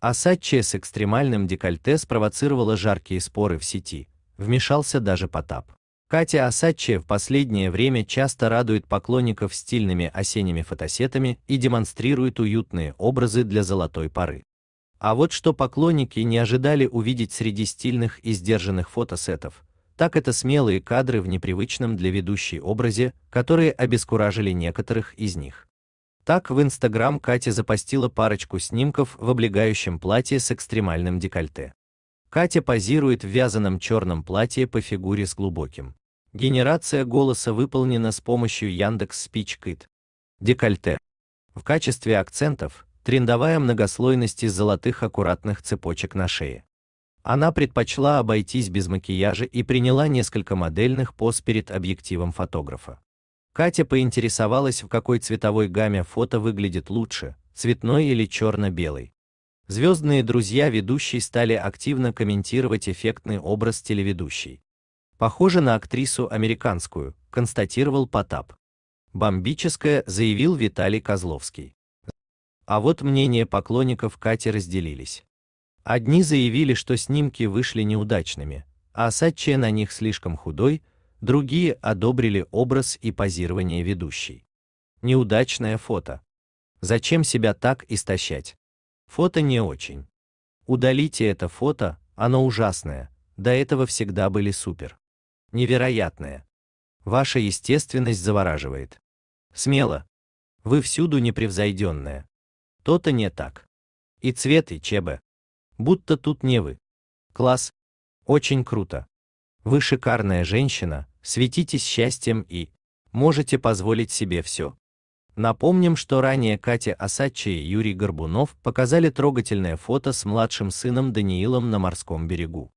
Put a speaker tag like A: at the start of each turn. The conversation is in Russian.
A: А Сатче с экстремальным декольте спровоцировала жаркие споры в сети, вмешался даже Потап. Катя Асаче в последнее время часто радует поклонников стильными осенними фотосетами и демонстрирует уютные образы для золотой поры. А вот что поклонники не ожидали увидеть среди стильных и сдержанных фотосетов, так это смелые кадры в непривычном для ведущей образе, которые обескуражили некоторых из них. Так в Инстаграм Катя запостила парочку снимков в облегающем платье с экстремальным декольте. Катя позирует в вязаном черном платье по фигуре с глубоким. Генерация голоса выполнена с помощью Яндекс Speech Декольте. В качестве акцентов трендовая многослойность из золотых аккуратных цепочек на шее. Она предпочла обойтись без макияжа и приняла несколько модельных поз перед объективом фотографа. Катя поинтересовалась, в какой цветовой гамме фото выглядит лучше, цветной или черно-белый. Звездные друзья ведущей стали активно комментировать эффектный образ телеведущей. Похоже на актрису американскую, констатировал Потап. Бомбическая, заявил Виталий Козловский. А вот мнения поклонников Кати разделились. Одни заявили, что снимки вышли неудачными, а Сатче на них слишком худой, другие одобрили образ и позирование ведущей. Неудачное фото. Зачем себя так истощать? Фото не очень. Удалите это фото, оно ужасное, до этого всегда были супер. Невероятное. Ваша естественность завораживает. Смело. Вы всюду непревзойденная. То-то не так. И цветы ЧБ. Будто тут не вы. Класс. Очень круто. Вы шикарная женщина, светитесь счастьем и можете позволить себе все. Напомним, что ранее Катя Асадчи и Юрий Горбунов показали трогательное фото с младшим сыном Даниилом на морском берегу.